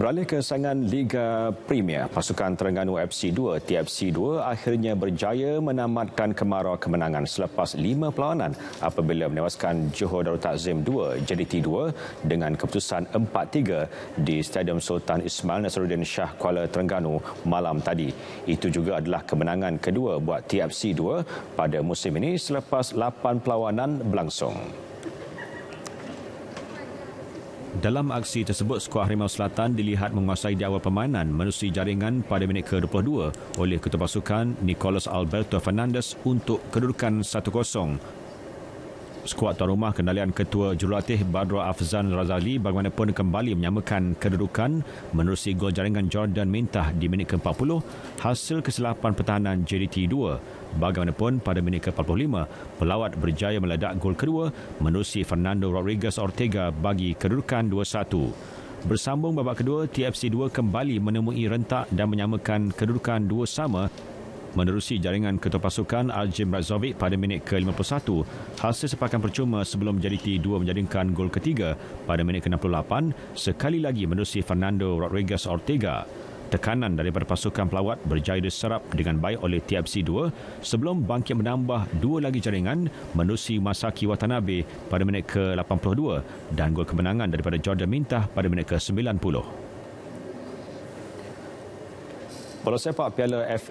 Beralih ke sangan Liga Premier, pasukan Terengganu FC2, TFC2 akhirnya berjaya menamatkan kemarau kemenangan selepas lima perlawanan apabila menewaskan Johor Darul Takzim 2, JDT2 dengan keputusan 4-3 di Stadium Sultan Ismail Nasruddin Shah Kuala Terengganu malam tadi. Itu juga adalah kemenangan kedua buat TFC2 pada musim ini selepas lapan perlawanan berlangsung. Dalam aksi tersebut, skuad Harimau Selatan dilihat menguasai di awal permainan menerusi jaringan pada minit ke-22 oleh ketua pasukan Nicolas Alberto Fernandez untuk kedudukan 1-0 skuad tuan rumah kendalian ketua jurulatih Badru Afzan Razali bagaimanapun kembali menyamakan kedudukan menerusi gol jaringan Jordan Mintah di minit ke-40 hasil kesilapan pertahanan JDT 2 bagaimanapun pada minit ke-45 pelawat berjaya meledak gol kedua menerusi Fernando Rodriguez Ortega bagi kedudukan 2-1 Bersambung babak kedua, TFC 2 kembali menemui rentak dan menyamakan kedudukan dua sama menerusi jaringan ketua pasukan Arjim Razovic pada minit ke-51. Hasil sepakan percuma sebelum JDT2 menjaringkan gol ketiga pada minit ke-68 sekali lagi menerusi Fernando Rodriguez Ortega. Tekanan daripada pasukan pelawat berjaya diserap dengan baik oleh TFC2 sebelum bangkit menambah dua lagi jaringan menerusi Masaki Watanabe pada minit ke-82 dan gol kemenangan daripada Jordan Mintah pada minit ke-90. Bola sepak Piala F